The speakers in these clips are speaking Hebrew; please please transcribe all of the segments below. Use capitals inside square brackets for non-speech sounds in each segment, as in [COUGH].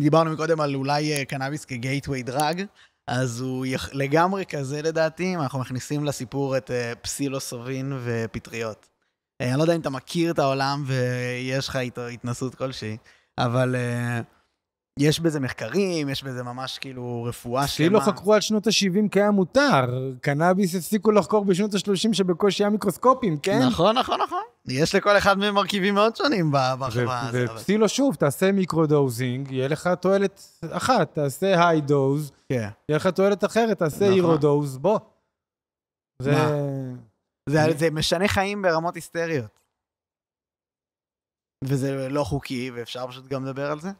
דיברנו מקודם על אולי קנאביס כגייטווי דרג, אז הוא יח... לגמרי כזה לדעתי, אם אנחנו מכניסים לסיפור את אה, פסילוסובין ופטריות. אה, אני לא יודע אם אתה מכיר את העולם ויש לך איתו התנסות כלשהי, אבל... Uh, יש בזה מחקרים, יש בזה ממש כאילו רפואה לא שלמה. כאילו חקרו עד שנות ה-70 כי היה מותר. קנאביס הפסיקו לחקור בשנות ה-30 שבקושי היה מיקרוסקופים, כן? נכון, נכון, נכון. יש לכל אחד ממרכיבים מאוד שונים בחברה הזאת. ופסילו שוב, תעשה מיקרודוזינג, יהיה לך תועלת אחת, תעשה היי דוז, כן. יהיה לך תועלת אחרת, תעשה אירו נכון. דוז, בוא. זה משנה חיים ברמות היסטריות. וזה לא חוקי, ואפשר פשוט גם לדבר על זה?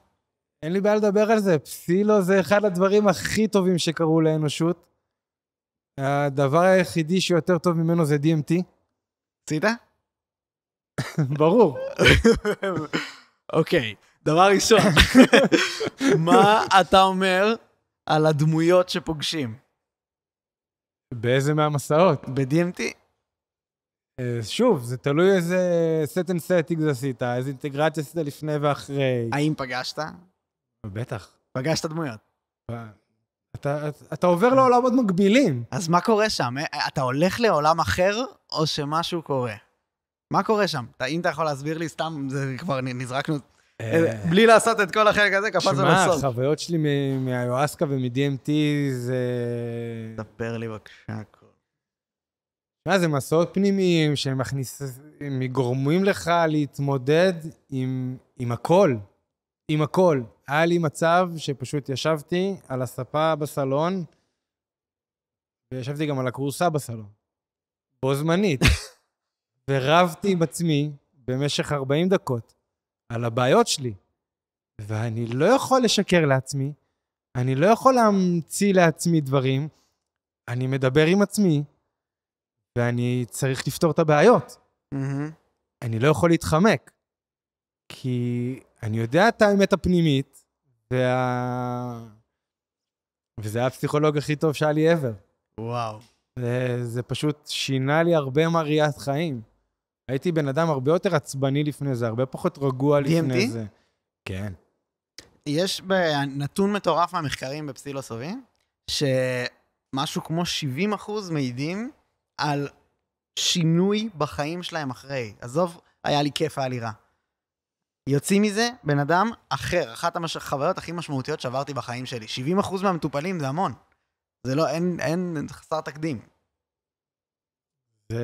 אין לי בעיה לדבר על זה. פסילו זה אחד הדברים הכי טובים שקרו לאנושות. הדבר היחידי שיותר טוב ממנו זה DMT. עשית? [LAUGHS] ברור. אוקיי, okay, דבר ראשון, [LAUGHS] מה אתה אומר על הדמויות שפוגשים? באיזה מהמסעות? ב-DMT. אה, שוב, זה תלוי איזה set and set עשית, איזה אינטגרציה עשית לפני ואחרי. האם פגשת? בטח. פגשת דמויות. אתה, אתה עובר לעולמות מגבילים. אז מה קורה שם? אה, אתה הולך לעולם אחר, או שמשהו קורה? מה קורה שם? אם אתה יכול להסביר לי, סתם, זה כבר נזרקנו... אה, אה, בלי לעשות את כל החלק הזה, קפצנו לסוף. שמע, החוויות שלי מהיואסקה ומ-DMT זה... ספר לי בבקשה הכל. מה, זה מסעות פנימיים שמכניסים, גורמים לך להתמודד עם, עם הכל. עם הכל. היה לי מצב שפשוט ישבתי על הספה בסלון, וישבתי גם על הכורסה בסלון, בו זמנית, [LAUGHS] ורבתי עם עצמי במשך 40 דקות על הבעיות שלי, ואני לא יכול לשקר לעצמי, אני לא יכול להמציא לעצמי דברים, אני מדבר עם עצמי, ואני צריך לפתור את הבעיות. Mm-hmm. אני לא יכול להתחמק. כי אני יודע את האמת הפנימית, וה... וזה היה הפסיכולוג הכי טוב שהיה לי ever. וואו. זה, זה פשוט שינה לי הרבה מראיית חיים. הייתי בן אדם הרבה יותר עצבני לפני זה, הרבה פחות רגוע DMT? לפני זה. כן. יש נתון מטורף מהמחקרים בפסילוסופים, שמשהו כמו 70 אחוז מעידים על שינוי בחיים שלהם אחרי. עזוב, היה לי כיף, היה לי רע. יוצאים מזה בן אדם אחר, אחת החוויות הכי משמעותיות שעברתי בחיים שלי. 70% מהמטופלים זה המון. זה לא, אין, אין, חסר תקדים. זה...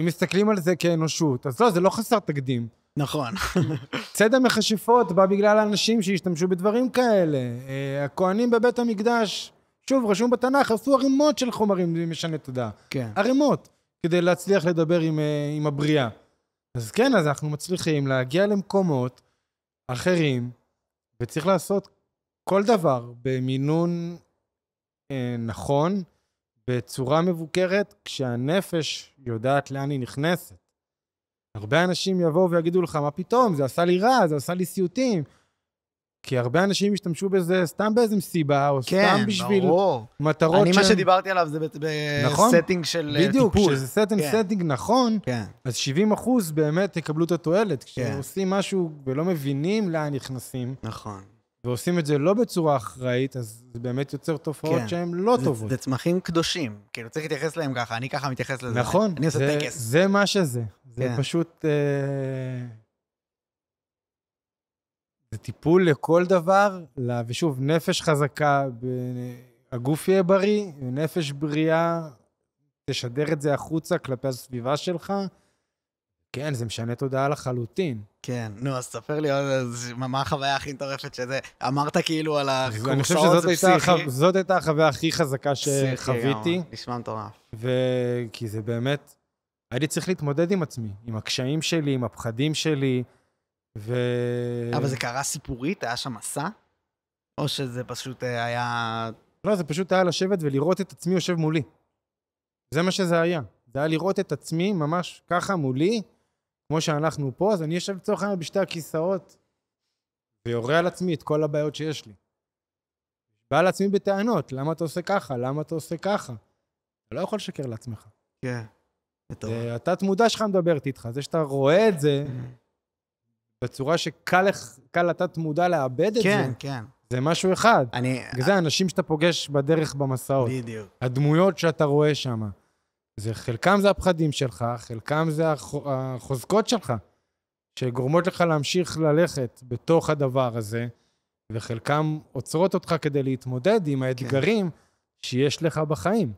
אם מסתכלים על זה כאנושות, אז לא, זה לא חסר תקדים. נכון. [LAUGHS] צד המכשפות בא בגלל האנשים שהשתמשו בדברים כאלה. אה, הכוהנים בבית המקדש, שוב, רשום בתנ"ך, עשו ערימות של חומרים משנה תודעה. כן. ערימות, כדי להצליח לדבר עם, אה, עם הבריאה. אז כן, אז אנחנו מצליחים להגיע למקומות אחרים, וצריך לעשות כל דבר במינון אה, נכון, בצורה מבוקרת, כשהנפש יודעת לאן היא נכנסת. הרבה אנשים יבואו ויגידו לך, מה פתאום, זה עשה לי רע, זה עשה לי סיוטים. כי הרבה אנשים השתמשו בזה סתם באיזו סיבה, או כן, סתם בשביל ברור. מטרות אני, שהם... מה שדיברתי עליו זה בסטינג נכון? של אה, בדיוק, טיפול. בדיוק, שזה סטינג, כן. סטינג נכון, כן. אז 70 אחוז באמת יקבלו את התועלת. כן. כשעושים כן. משהו ולא מבינים לאן נכנסים, נכון. ועושים את זה לא בצורה אחראית, אז זה באמת יוצר תופעות כן. שהן לא זה, טובות. זה צמחים קדושים, כאילו צריך להתייחס אליהם ככה, אני ככה מתייחס לזה. נכון. אני עושה זה, טקס. זה מה שזה. זה כן. פשוט... אה... זה טיפול לכל דבר, ושוב, נפש חזקה, הגוף יהיה בריא, נפש בריאה, תשדר את זה החוצה כלפי הסביבה שלך. כן, זה משנה תודעה לחלוטין. כן, נו, אז ספר לי עוד, מה החוויה הכי מטורפת שזה? אמרת כאילו על הקורסאות, זה פסיכי. אני חושב שזאת הייתה החוויה הכי חזקה שחוויתי. נשמע מטורף. וכי זה באמת, הייתי צריך להתמודד עם עצמי, עם הקשיים שלי, עם הפחדים שלי. ו... אבל זה קרה סיפורית? היה שם מסע? או שזה פשוט אה, היה... לא, זה פשוט היה לשבת ולראות את עצמי יושב מולי. זה מה שזה היה. זה היה לראות את עצמי ממש ככה מולי, כמו שאנחנו פה, אז אני יושב לצורך העניין בשתי הכיסאות, ויורה על עצמי את כל הבעיות שיש לי. בא לעצמי בטענות, למה אתה עושה ככה? למה אתה עושה ככה? אתה לא יכול לשקר לעצמך. כן, yeah, מטורף. התת-מודע שלך מדברת איתך, זה שאתה רואה את זה, mm-hmm. בצורה שקל לתת מודע לאבד את כן, זה. כן, כן. זה משהו אחד. אני... זה האנשים שאתה פוגש בדרך במסעות. בדיוק. הדמויות שאתה רואה שם. זה, חלקם זה הפחדים שלך, חלקם זה החוזקות שלך, שגורמות לך להמשיך ללכת בתוך הדבר הזה, וחלקם עוצרות אותך כדי להתמודד עם האתגרים כן. שיש לך בחיים.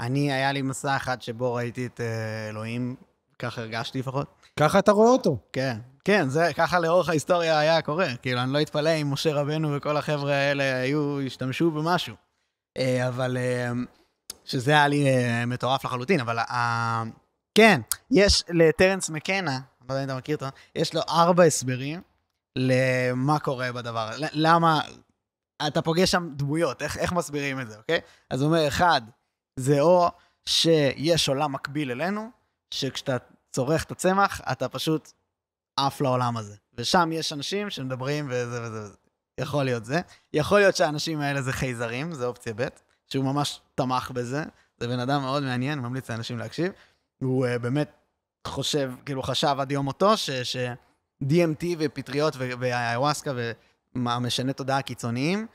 אני, היה לי מסע אחד שבו ראיתי את אה, אלוהים ככה הרגשתי לפחות. ככה אתה רואה אותו. כן, כן, זה ככה לאורך ההיסטוריה היה קורה. כאילו, אני לא אתפלא אם משה רבנו וכל החבר'ה האלה היו, השתמשו במשהו. אה, אבל, אה, שזה היה לי אה, מטורף לחלוטין, אבל כן, יש לטרנס מקנה, אני לא יודע אם אתה מכיר אותו, יש לו ארבע הסברים למה קורה בדבר, למה... אתה פוגש שם דמויות, איך, איך מסבירים את זה, אוקיי? אז הוא אומר, אחד, זה או שיש עולם מקביל אלינו, שכשאתה צורך את הצמח, אתה פשוט עף לעולם הזה. ושם יש אנשים שמדברים וזה וזה וזה. יכול להיות זה. יכול להיות שהאנשים האלה זה חייזרים, זה אופציה ב', שהוא ממש תמך בזה. זה בן אדם מאוד מעניין, ממליץ לאנשים להקשיב. הוא uh, באמת חושב, כאילו חשב עד יום מותו, ש-DMT ש- ופטריות ואיוואסקה ומשנה תודעה קיצוניים,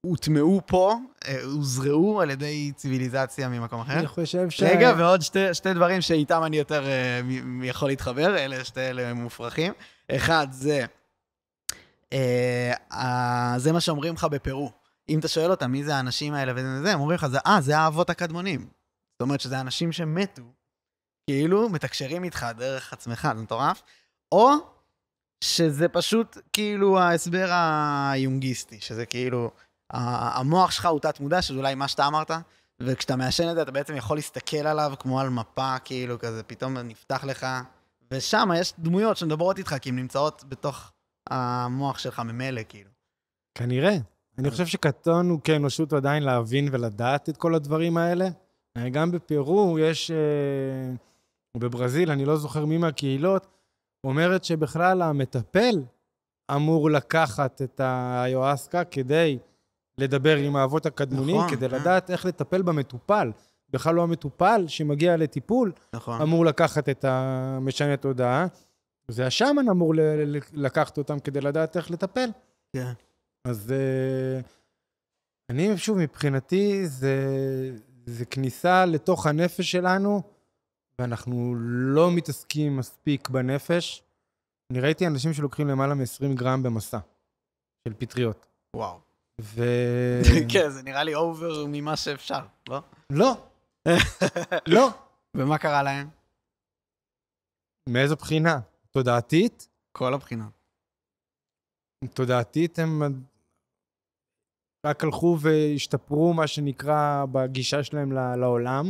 הוטמעו פה, אה, הוזרעו על ידי ציוויליזציה ממקום אחר. אני חושב ש... רגע, ועוד שתי, שתי דברים שאיתם אני יותר uh, יכול להתחבר, אלה שתי אלה מופרכים. אחד, זה... Uh, uh, זה מה שאומרים לך בפרו. אם אתה שואל אותם מי זה האנשים האלה וזה וזה, הם אומרים לך, אה, זה האבות הקדמונים. זאת אומרת שזה אנשים שמתו, כאילו מתקשרים איתך דרך עצמך, זה מטורף. או שזה פשוט כאילו ההסבר היונגיסטי, שזה כאילו... המוח שלך הוא תת-מודע, שזה אולי מה שאתה אמרת, וכשאתה מעשן את זה, אתה בעצם יכול להסתכל עליו כמו על מפה, כאילו, כזה, פתאום נפתח לך. ושם יש דמויות שמדברות איתך, כי הן נמצאות בתוך המוח שלך ממילא, כאילו. כנראה. אני חושב שקטונו כאנושות עדיין להבין ולדעת את כל הדברים האלה. אה, גם בפרו יש, אה, או בברזיל, אני לא זוכר מי מהקהילות, אומרת שבכלל המטפל אמור לקחת את היואסקה כדי לדבר עם האבות הקדמונים, נכון, כדי אה. לדעת איך לטפל במטופל. בכלל לא המטופל שמגיע לטיפול, נכון. אמור לקחת את המשנה תודעה. זה השאמן אמור ל- ל- לקחת אותם כדי לדעת איך לטפל. כן. אז uh, אני, שוב, מבחינתי, זה, זה כניסה לתוך הנפש שלנו, ואנחנו לא מתעסקים מספיק בנפש. אני ראיתי אנשים שלוקחים למעלה מ-20 גרם במסע של פטריות. וואו. ו... [LAUGHS] כן, זה נראה לי אובר ממה שאפשר, לא? לא. [LAUGHS] לא. ומה קרה להם? מאיזו בחינה? תודעתית? כל הבחינה. תודעתית הם רק הלכו והשתפרו, מה שנקרא, בגישה שלהם לעולם.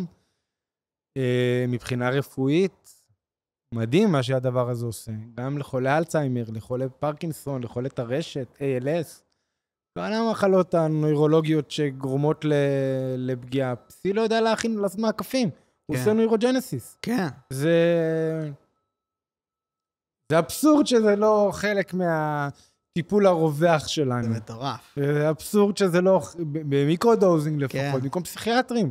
אה, מבחינה רפואית, מדהים מה שהדבר הזה עושה. גם לחולי אלצהיימר, לחולי פרקינסון, לחולי טרשת, ALS. ועל המחלות הנוירולוגיות שגורמות לפגיעה. פסי לא יודע להכין לעשות מעקפים, הוא כן. עושה נוירוג'נסיס. כן. זה... זה אבסורד שזה לא חלק מהטיפול הרווח שלנו. זה מטורף. זה אבסורד שזה לא, במיקרודוזינג כן. לפחות, במקום פסיכיאטרים.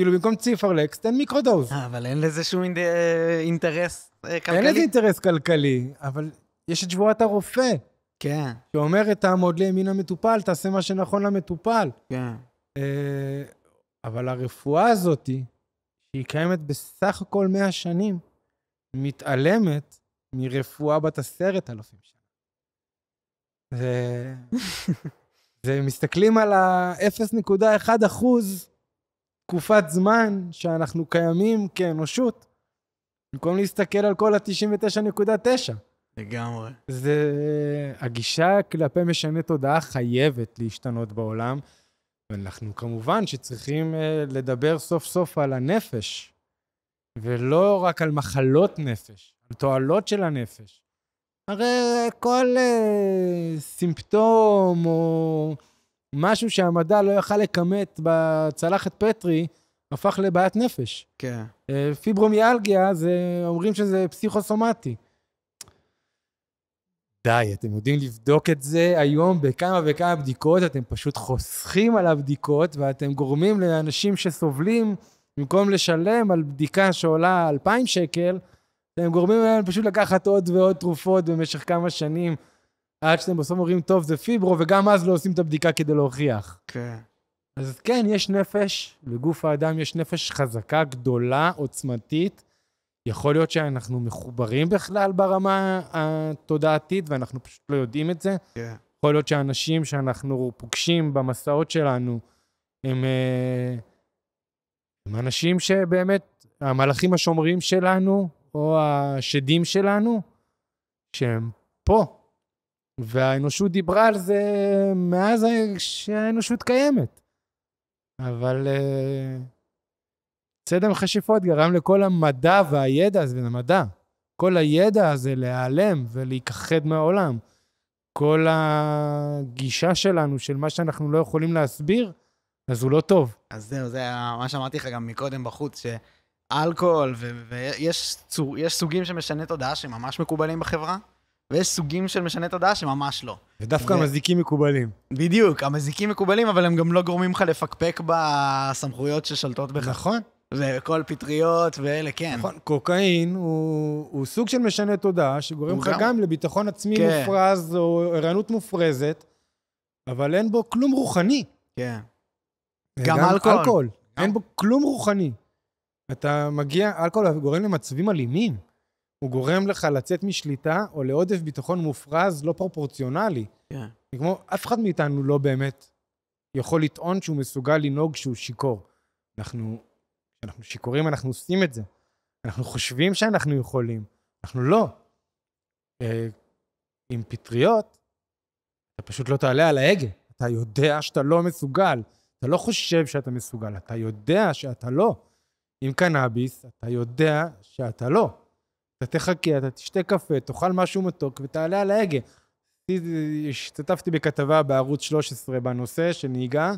כאילו, במקום ציפרלקס, תן מיקרודוז. אה, אבל אין לזה שום אה, אינטרס כלכלי. אה, אין לזה אינטרס כלכלי, אבל יש את שבועת הרופא. כן. שאומרת, תעמוד לימין המטופל, תעשה מה שנכון למטופל. כן. אה, אבל הרפואה הזאת, שהיא קיימת בסך הכל 100 שנים, מתעלמת מרפואה בת עשרת אלפים שנה. זה... [LAUGHS] זה מסתכלים על ה-0.1 אחוז תקופת זמן שאנחנו קיימים כאנושות, במקום להסתכל על כל ה-99.9. לגמרי. זה... הגישה כלפי משנה תודעה חייבת להשתנות בעולם, ואנחנו כמובן שצריכים אה, לדבר סוף סוף על הנפש, ולא רק על מחלות נפש, על תועלות של הנפש. הרי כל uh, סימפטום או משהו שהמדע לא יכל לכמת בצלחת פטרי, הפך לבעיית נפש. כן. Uh, פיברומיאלגיה, זה, אומרים שזה פסיכוסומטי. די, אתם יודעים לבדוק את זה היום בכמה וכמה בדיקות, אתם פשוט חוסכים על הבדיקות ואתם גורמים לאנשים שסובלים, במקום לשלם על בדיקה שעולה 2,000 שקל, אתם גורמים להם פשוט לקחת עוד ועוד תרופות במשך כמה שנים, עד שאתם בסוף אומרים, טוב, זה פיברו, וגם אז לא עושים את הבדיקה כדי להוכיח. כן. אז כן, יש נפש, לגוף האדם יש נפש חזקה, גדולה, עוצמתית, יכול להיות שאנחנו מחוברים בכלל ברמה התודעתית, ואנחנו פשוט לא יודעים את זה. כן. יכול להיות שאנשים שאנחנו פוגשים במסעות שלנו, הם, אה, הם אנשים שבאמת, המלאכים השומרים שלנו, או השדים שלנו, שהם פה. והאנושות דיברה על זה מאז שהאנושות קיימת. אבל... Uh... צדם החשיפות גרם לכל המדע והידע הזה, זה מדע. כל הידע הזה להיעלם ולהיכחד מהעולם. כל הגישה שלנו, של מה שאנחנו לא יכולים להסביר, אז הוא לא טוב. אז זהו, זה מה שאמרתי לך גם מקודם בחוץ, שאלכוהול, ויש צור, סוגים של משני תודעה שממש מקובלים בחברה, ויש סוגים של משני תודעה שממש לא. ודווקא ו... המזיקים מקובלים. בדיוק, המזיקים מקובלים, אבל הם גם לא גורמים לך לפקפק בסמכויות ששלטות בך. נכון. וכל פטריות ואלה, כן. נכון, קוקאין הוא, הוא סוג של משנה תודעה, שגורם לך גם... לביטחון עצמי כן. מופרז או ערנות מופרזת, אבל אין בו כלום רוחני. כן. גם, אלכוהול. אלכוהול. גם... אין בו כלום רוחני. אתה מגיע, אלכוהול גורם למצבים אלימים. הוא גורם לך לצאת משליטה או לעודף ביטחון מופרז לא פרופורציונלי. כן. כמו, אף אחד מאיתנו לא באמת יכול לטעון שהוא מסוגל לנהוג כשהוא שיכור. אנחנו אנחנו שיכורים, אנחנו עושים את זה. אנחנו חושבים שאנחנו יכולים, אנחנו לא. אה, עם פטריות, אתה פשוט לא תעלה על ההגה. אתה יודע שאתה לא מסוגל. אתה לא חושב שאתה מסוגל, אתה יודע שאתה לא. עם קנאביס, אתה יודע שאתה לא. אתה תחכה, אתה תשתה קפה, תאכל משהו מתוק ותעלה על ההגה. השתתפתי בכתבה בערוץ 13 בנושא של נהיגה.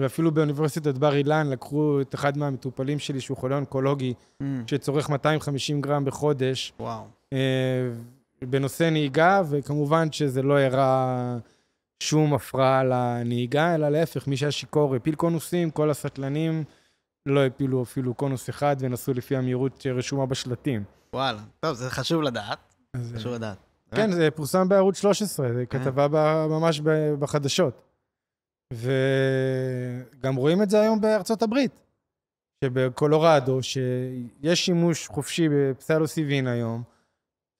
ואפילו באוניברסיטת בר אילן לקחו את אחד מהמטופלים שלי, שהוא חולה אונקולוגי, mm. שצורך 250 גרם בחודש. וואו. אה, בנושא נהיגה, וכמובן שזה לא הראה שום הפרעה לנהיגה, אלא להפך, מי שהיה שיכור הפיל קונוסים, כל הסטלנים לא הפילו אפילו קונוס אחד ונסעו לפי המהירות שרשומה בשלטים. וואלה, טוב, זה חשוב לדעת. אז... אה, חשוב לדעת. כן, אה? זה פורסם בערוץ 13, זו כתבה ממש בחדשות. וגם רואים את זה היום בארצות הברית, שבקולורדו, שיש שימוש חופשי בפסלוסיבין היום,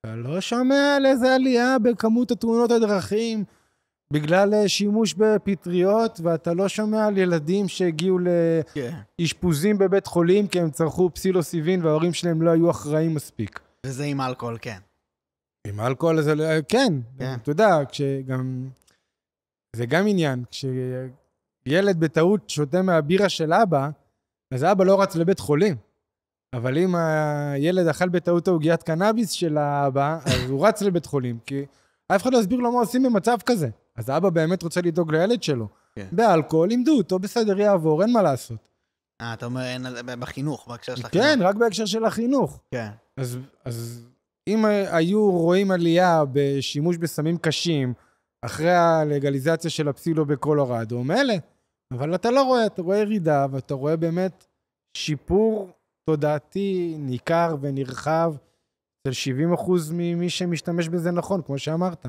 אתה לא שומע על איזה עלייה בכמות התאונות הדרכים בגלל אה, שימוש בפטריות, ואתה לא שומע על ילדים שהגיעו לאשפוזים כן. yeah. בבית חולים כי הם צרכו פסילוסיבין וההורים שלהם לא היו אחראים מספיק. וזה עם אלכוהול, כן. עם אלכוהול זה... לא- אה, כן. כן. אתה יודע, כשגם... זה גם עניין, כשילד בטעות שותה מהבירה של אבא, אז אבא לא רץ לבית חולים. אבל אם הילד אכל בטעות העוגיית קנאביס של האבא, אז הוא רץ לבית חולים, כי אף אחד לא יסביר לו מה עושים במצב כזה. אז האבא באמת רוצה לדאוג לילד שלו. כן. באלכוהול לימדו אותו, בסדר, יעבור, אין מה לעשות. אה, אתה אומר אין, בחינוך, בהקשר של החינוך. כן, רק בהקשר של החינוך. כן. אז, אז אם היו רואים עלייה בשימוש בסמים קשים, אחרי הלגליזציה של הפסילו בקולורדו, מילא. אבל אתה לא רואה, אתה רואה ירידה, ואתה רואה באמת שיפור תודעתי ניכר ונרחב של 70 אחוז ממי שמשתמש בזה נכון, כמו שאמרת.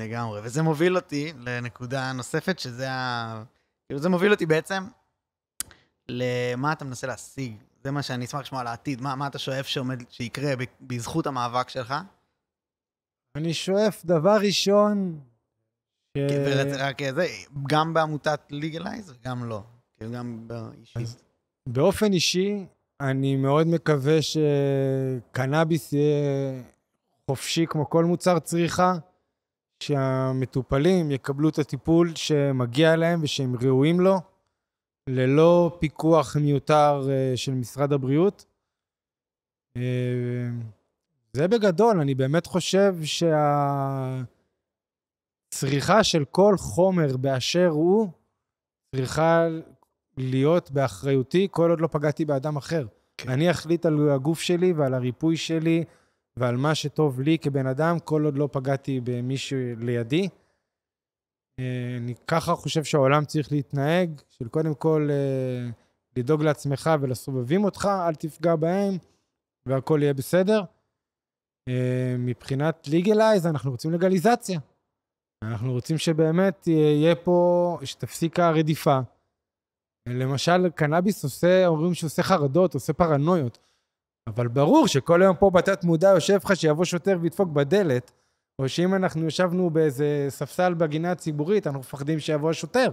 לגמרי, וזה מוביל אותי לנקודה נוספת, שזה ה... כאילו זה מוביל אותי בעצם למה אתה מנסה להשיג. זה מה שאני אשמח לשמוע על העתיד, מה, מה אתה שואף שעומד, שיקרה בזכות המאבק שלך, אני שואף דבר ראשון... ש... כן, רק זה, גם בעמותת ליגלייזר, לא. כאילו, גם לא. גם באישית. באופן אישי, אני מאוד מקווה שקנאביס יהיה חופשי כמו כל מוצר צריכה, שהמטופלים יקבלו את הטיפול שמגיע להם ושהם ראויים לו, ללא פיקוח מיותר אה, של משרד הבריאות. אה, זה בגדול, אני באמת חושב שהצריכה של כל חומר באשר הוא, צריכה להיות באחריותי כל עוד לא פגעתי באדם אחר. כן. אני אחליט על הגוף שלי ועל הריפוי שלי ועל מה שטוב לי כבן אדם, כל עוד לא פגעתי במישהו לידי. אה, אני ככה חושב שהעולם צריך להתנהג, של קודם כל אה, לדאוג לעצמך ולסובבים אותך, אל תפגע בהם והכל יהיה בסדר. אה, מבחינת legalize, אנחנו רוצים לגליזציה. אנחנו רוצים שבאמת אה, יהיה פה, שתפסיק הרדיפה. למשל, קנאביס עושה, אומרים שעושה חרדות, עושה פרנויות. אבל ברור שכל היום פה בתת מודע יושב לך שיבוא שוטר וידפוק בדלת, או שאם אנחנו ישבנו באיזה ספסל בגינה הציבורית, אנחנו מפחדים שיבוא השוטר.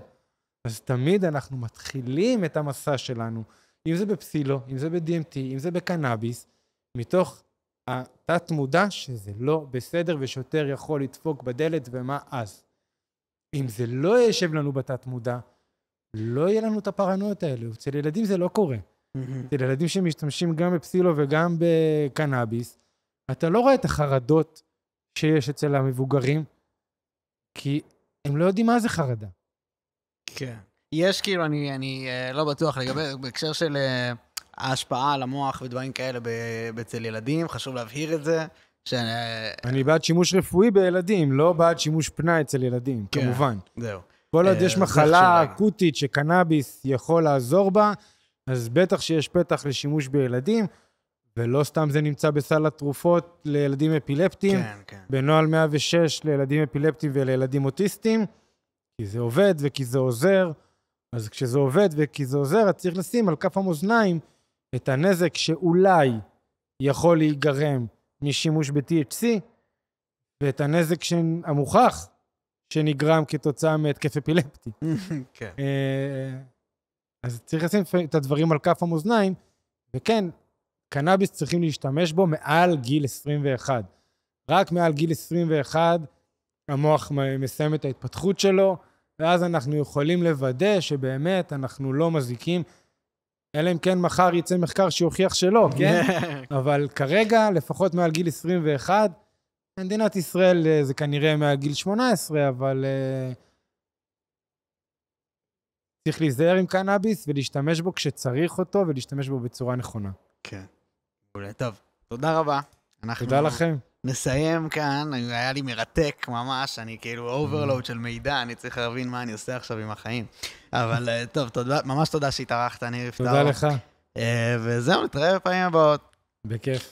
אז תמיד אנחנו מתחילים את המסע שלנו, אם זה בפסילו, אם זה ב-DMT, אם זה בקנאביס, מתוך התת מודע שזה לא בסדר ושוטר יכול לדפוק בדלת ומה אז. אם זה לא יישב לנו בתת מודע, לא יהיה לנו את הפרנויות האלה. אצל ילדים זה לא קורה. אצל ילדים שמשתמשים גם בפסילו וגם בקנאביס, אתה לא רואה את החרדות שיש אצל המבוגרים, כי הם לא יודעים מה זה חרדה. כן. יש כאילו, אני, אני אה, לא בטוח לגבי, בהקשר של... אה, ההשפעה על המוח ודברים כאלה אצל ילדים, חשוב להבהיר את זה. ש... אני בעד שימוש רפואי בילדים, לא בעד שימוש פנאי אצל ילדים, כן, כמובן. זהו. כל עוד אה, יש מחלה אקוטית שקנאביס יכול לעזור בה, אז בטח שיש פתח לשימוש בילדים, ולא סתם זה נמצא בסל התרופות לילדים אפילפטיים, כן, כן. בנוהל 106 לילדים אפילפטיים ולילדים אוטיסטים, כי זה עובד וכי זה עוזר, אז כשזה עובד וכי זה עוזר, אז צריך לשים על כף המאזניים את הנזק שאולי יכול להיגרם משימוש ב-THC ואת הנזק המוכח שנגרם כתוצאה מהתקף אפילפטי. [LAUGHS] כן. אה, אז צריך לשים את הדברים על כף המאזניים, וכן, קנאביס צריכים להשתמש בו מעל גיל 21. רק מעל גיל 21 המוח מסיים את ההתפתחות שלו, ואז אנחנו יכולים לוודא שבאמת אנחנו לא מזיקים אלא אם כן מחר יצא מחקר שיוכיח שלא, [LAUGHS] כן? אבל כרגע, לפחות מעל גיל 21, במדינת ישראל אה, זה כנראה מעל גיל 18, אבל אה, צריך להיזהר עם קנאביס ולהשתמש בו כשצריך אותו ולהשתמש בו בצורה נכונה. כן. אולי טוב. תודה רבה. אנחנו... תודה לכם. נסיים כאן, היה לי מרתק ממש, אני כאילו אוברלואוד mm. של מידע, אני צריך להבין מה אני עושה עכשיו עם החיים. אבל אה, טוב, תודה, ממש תודה שהתארחת, אני אפתר. תודה לך. אה, וזהו, נתראה בפעמים הבאות. בכיף.